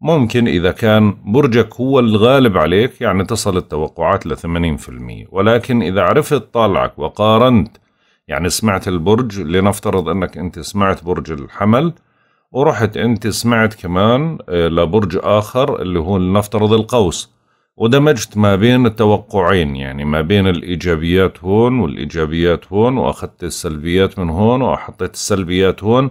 ممكن إذا كان برجك هو الغالب عليك يعني تصل التوقعات ل 80% ولكن إذا عرفت طالعك وقارنت يعني سمعت البرج لنفترض أنك أنت سمعت برج الحمل ورحت أنت سمعت كمان آه، لبرج آخر اللي هو لنفترض القوس ودمجت ما بين التوقعين يعني ما بين الإيجابيات هون والإيجابيات هون وأخذت السلبيات من هون وحطيت السلبيات هون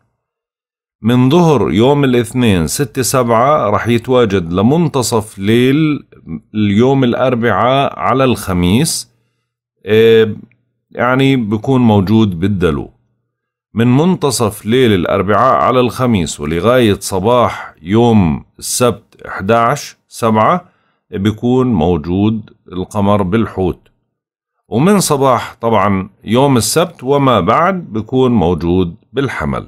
من ظهر يوم الاثنين ستة سبعة رح يتواجد لمنتصف ليل اليوم الأربعاء على الخميس آه، يعني بكون موجود بالدلو من منتصف ليل الأربعاء على الخميس ولغاية صباح يوم السبت 11 سبعة آه، بيكون موجود القمر بالحوت ومن صباح طبعا يوم السبت وما بعد بيكون موجود بالحمل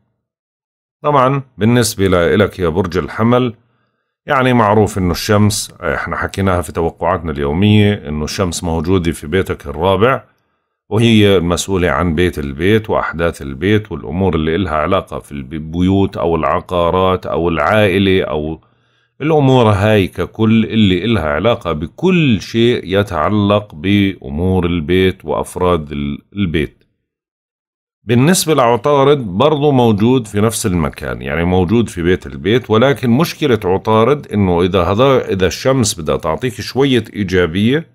طبعا بالنسبة لك يا برج الحمل يعني معروف انه الشمس إيه، احنا حكيناها في توقعاتنا اليومية انه الشمس موجودة في بيتك الرابع وهي المسؤولة عن بيت البيت وأحداث البيت والأمور اللي إلها علاقة في البيوت أو العقارات أو العائلة أو الأمور هاي ككل اللي إلها علاقة بكل شيء يتعلق بأمور البيت وأفراد البيت بالنسبة لعطارد برضه موجود في نفس المكان يعني موجود في بيت البيت ولكن مشكلة عطارد انه اذا هذا اذا الشمس بدها تعطيك شوية ايجابية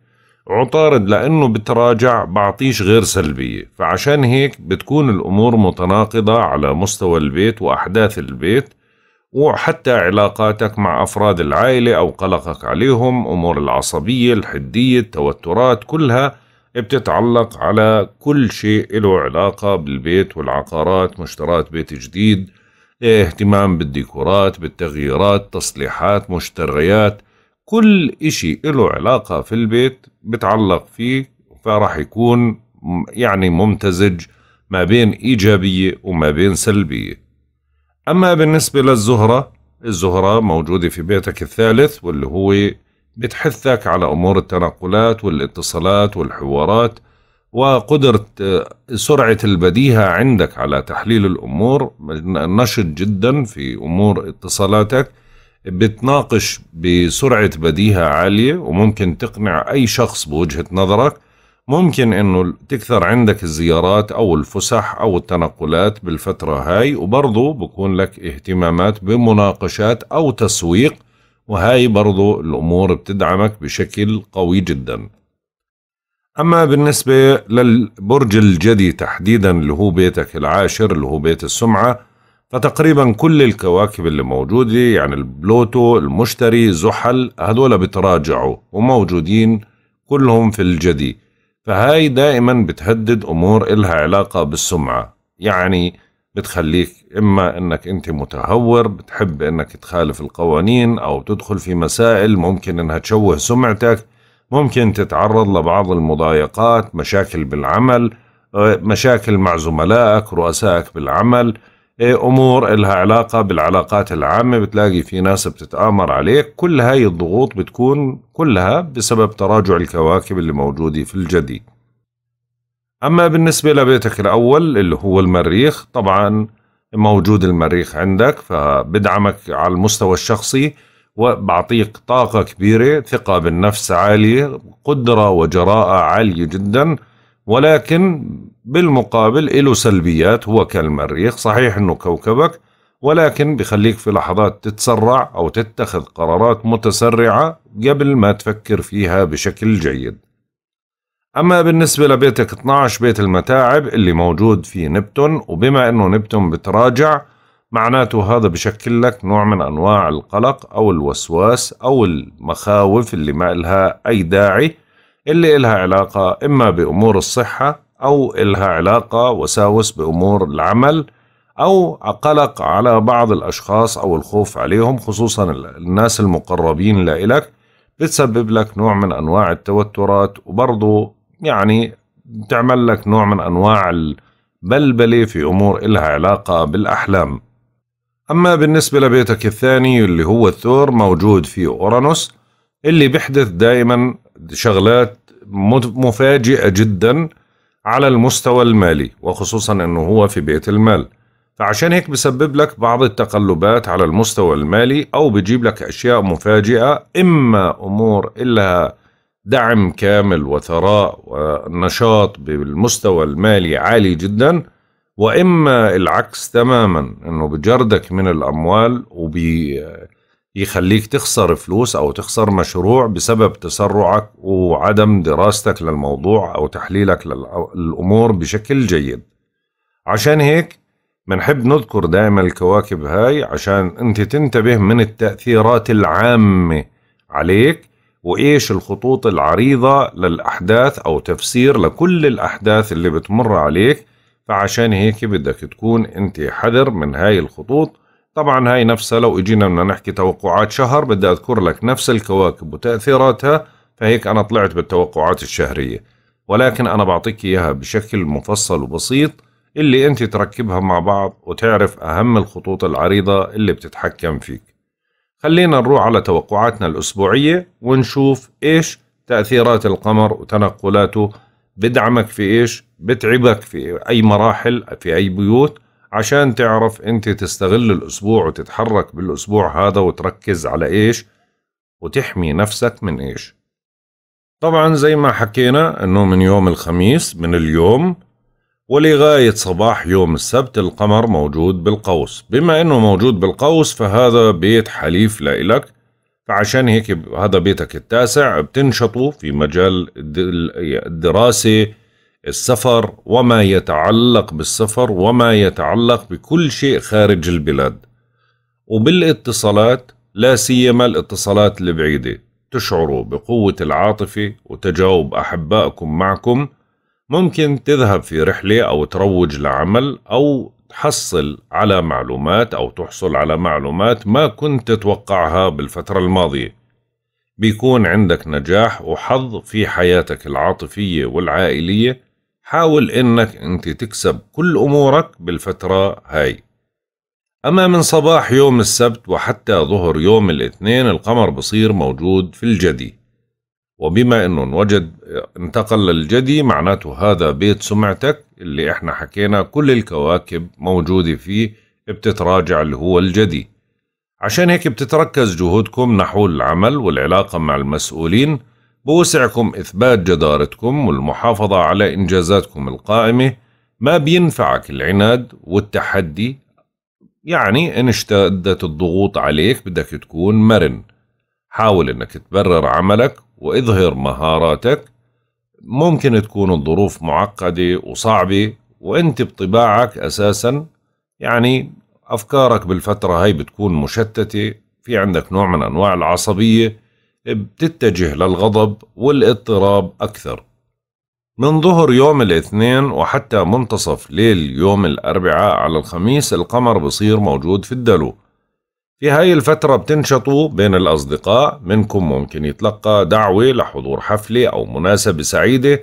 عطارد لانه بتراجع بعطيش غير سلبية فعشان هيك بتكون الامور متناقضة على مستوى البيت واحداث البيت وحتى علاقاتك مع أفراد العائلة أو قلقك عليهم أمور العصبية الحدية التوترات كلها بتتعلق على كل شيء له علاقة بالبيت والعقارات مشترات بيت جديد اهتمام بالديكورات بالتغييرات تصليحات مشتريات كل إشي له علاقة في البيت بتعلق فيه فراح يكون يعني ممتزج ما بين إيجابية وما بين سلبية أما بالنسبة للزهرة الزهرة موجودة في بيتك الثالث واللي هو بتحثك على أمور التنقلات والاتصالات والحوارات وقدرة آه، سرعة البديهة عندك على تحليل الأمور نشط جدا في أمور اتصالاتك بتناقش بسرعة بديهة عالية وممكن تقنع أي شخص بوجهة نظرك ممكن أنه تكثر عندك الزيارات أو الفسح أو التنقلات بالفترة هاي وبرضه بكون لك اهتمامات بمناقشات أو تسويق وهاي برضو الأمور بتدعمك بشكل قوي جدا أما بالنسبة للبرج الجدي تحديدا اللي هو بيتك العاشر اللي هو بيت السمعة فتقريبا كل الكواكب اللي موجودة يعني البلوتو المشتري زحل هذول بتراجعوا وموجودين كلهم في الجدي فهاي دائما بتهدد أمور إلها علاقة بالسمعة يعني بتخليك إما أنك أنت متهور بتحب أنك تخالف القوانين أو تدخل في مسائل ممكن أنها تشوه سمعتك ممكن تتعرض لبعض المضايقات مشاكل بالعمل آه، مشاكل مع زملائك رؤسائك بالعمل إيه، أمور إلها علاقة بالعلاقات العامة بتلاقي في ناس بتتآمر عليك كل هاي الضغوط بتكون كلها بسبب تراجع الكواكب اللي موجودة في الجديد أما بالنسبة لبيتك الأول اللي هو المريخ طبعا موجود المريخ عندك فبدعمك على المستوى الشخصي وبعطيك طاقة كبيرة ثقة بالنفس عالية قدرة وجراءة عالية جدا ولكن بالمقابل له سلبيات هو كالمريخ صحيح أنه كوكبك ولكن بخليك في لحظات تتسرع أو تتخذ قرارات متسرعة قبل ما تفكر فيها بشكل جيد أما بالنسبة لبيتك 12 بيت المتاعب اللي موجود في نبتون وبما أنه نبتون بتراجع معناته هذا بشكل لك نوع من أنواع القلق أو الوسواس أو المخاوف اللي ما إلها أي داعي اللي إلها علاقة إما بأمور الصحة أو إلها علاقة وساوس بأمور العمل أو قلق على بعض الأشخاص أو الخوف عليهم خصوصا الناس المقربين لإلك بتسبب لك نوع من أنواع التوترات وبرضو يعني تعمل لك نوع من أنواع البلبلة في أمور إلها علاقة بالأحلام أما بالنسبة لبيتك الثاني اللي هو الثور موجود في أورانوس اللي بيحدث دائما شغلات مفاجئة جدا على المستوى المالي وخصوصا أنه هو في بيت المال فعشان هيك بسبب لك بعض التقلبات على المستوى المالي أو بجيب لك أشياء مفاجئة إما أمور إلها دعم كامل وثراء ونشاط بالمستوى المالي عالي جدا واما العكس تماما انه بجردك من الاموال وبيخليك تخسر فلوس او تخسر مشروع بسبب تسرعك وعدم دراستك للموضوع او تحليلك للامور بشكل جيد عشان هيك بنحب نذكر دائما الكواكب هاي عشان انت تنتبه من التاثيرات العامه عليك وإيش الخطوط العريضة للأحداث أو تفسير لكل الأحداث اللي بتمر عليك فعشان هيك بدك تكون أنت حذر من هاي الخطوط طبعا هاي نفسها لو اجينا بدنا نحكي توقعات شهر بدي اذكر لك نفس الكواكب وتاثيراتها فهيك انا طلعت بالتوقعات الشهريه ولكن انا بعطيك اياها بشكل مفصل وبسيط اللي انت تركبها مع بعض وتعرف اهم الخطوط العريضه اللي بتتحكم فيك خلينا نروح على توقعاتنا الأسبوعية ونشوف إيش تأثيرات القمر وتنقلاته بدعمك في إيش بتعبك في أي مراحل في أي بيوت عشان تعرف أنت تستغل الأسبوع وتتحرك بالأسبوع هذا وتركز على إيش وتحمي نفسك من إيش طبعا زي ما حكينا أنه من يوم الخميس من اليوم ولغاية صباح يوم السبت القمر موجود بالقوس بما أنه موجود بالقوس فهذا بيت حليف لإلك فعشان هيك هذا بيتك التاسع بتنشطوا في مجال الدراسة السفر وما يتعلق بالسفر وما يتعلق بكل شيء خارج البلاد وبالاتصالات لا سيما الاتصالات البعيدة تشعروا بقوة العاطفة وتجاوب أحبائكم معكم ممكن تذهب في رحلة أو تروج لعمل أو تحصل على معلومات أو تحصل على معلومات ما كنت تتوقعها بالفترة الماضية بيكون عندك نجاح وحظ في حياتك العاطفية والعائلية حاول إنك أنت تكسب كل أمورك بالفترة هاي أما من صباح يوم السبت وحتى ظهر يوم الاثنين القمر بصير موجود في الجدي وبما انه انوجد انتقل للجدي معناته هذا بيت سمعتك اللي احنا حكينا كل الكواكب موجودة فيه بتتراجع اللي هو الجدي عشان هيك بتتركز جهودكم نحو العمل والعلاقة مع المسؤولين بوسعكم إثبات جدارتكم والمحافظة على إنجازاتكم القائمة ما بينفعك العناد والتحدي يعني إن اشتدت الضغوط عليك بدك تكون مرن حاول إنك تبرر عملك واظهر مهاراتك ممكن تكون الظروف معقدة وصعبة وانت بطباعك اساسا يعني افكارك بالفترة هاي بتكون مشتتة في عندك نوع من انواع العصبية بتتجه للغضب والاضطراب اكثر من ظهر يوم الاثنين وحتى منتصف ليل يوم الاربعاء على الخميس القمر بصير موجود في الدلو في هاي الفترة بتنشطوا بين الأصدقاء منكم ممكن يتلقى دعوة لحضور حفلة أو مناسبة سعيدة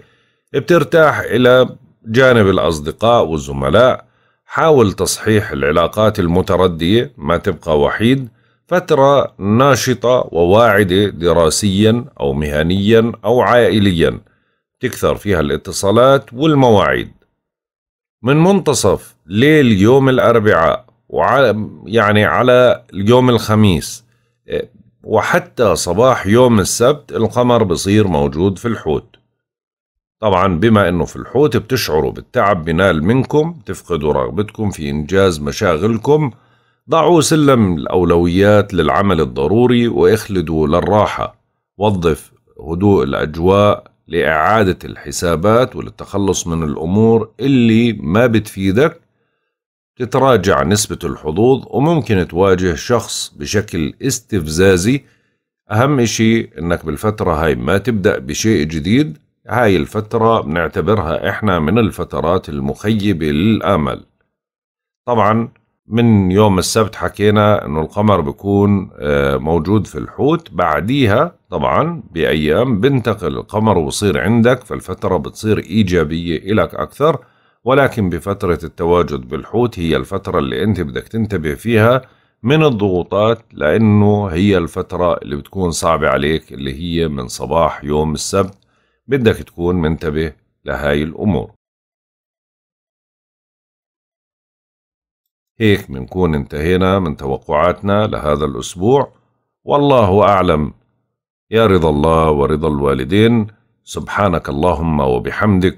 بترتاح إلى جانب الأصدقاء والزملاء حاول تصحيح العلاقات المتردية ما تبقى وحيد فترة ناشطة وواعدة دراسيا أو مهنيا أو عائليا تكثر فيها الاتصالات والمواعيد من منتصف ليل يوم الأربعاء وعلى يعني على اليوم الخميس وحتى صباح يوم السبت القمر بصير موجود في الحوت طبعا بما انه في الحوت بتشعروا بالتعب بنال منكم تفقدوا رغبتكم في انجاز مشاغلكم ضعوا سلم الاولويات للعمل الضروري واخلدوا للراحه وظف هدوء الاجواء لاعاده الحسابات وللتخلص من الامور اللي ما بتفيدك تتراجع نسبة الحظوظ وممكن تواجه شخص بشكل استفزازي أهم شيء أنك بالفترة هاي ما تبدأ بشيء جديد هاي الفترة بنعتبرها إحنا من الفترات المخيبة للآمل طبعا من يوم السبت حكينا أنه القمر بيكون آه، موجود في الحوت بعديها طبعا بأيام بنتقل القمر وصير عندك فالفترة بتصير إيجابية إلك أكثر ولكن بفترة التواجد بالحوت هي الفترة اللي أنت بدك تنتبه فيها من الضغوطات لأنه هي الفترة اللي بتكون صعبة عليك اللي هي من صباح يوم السبت بدك تكون منتبه لهاي الأمور هيك بنكون انتهينا من توقعاتنا لهذا الأسبوع والله أعلم يا رضا الله ورضا الوالدين سبحانك اللهم وبحمدك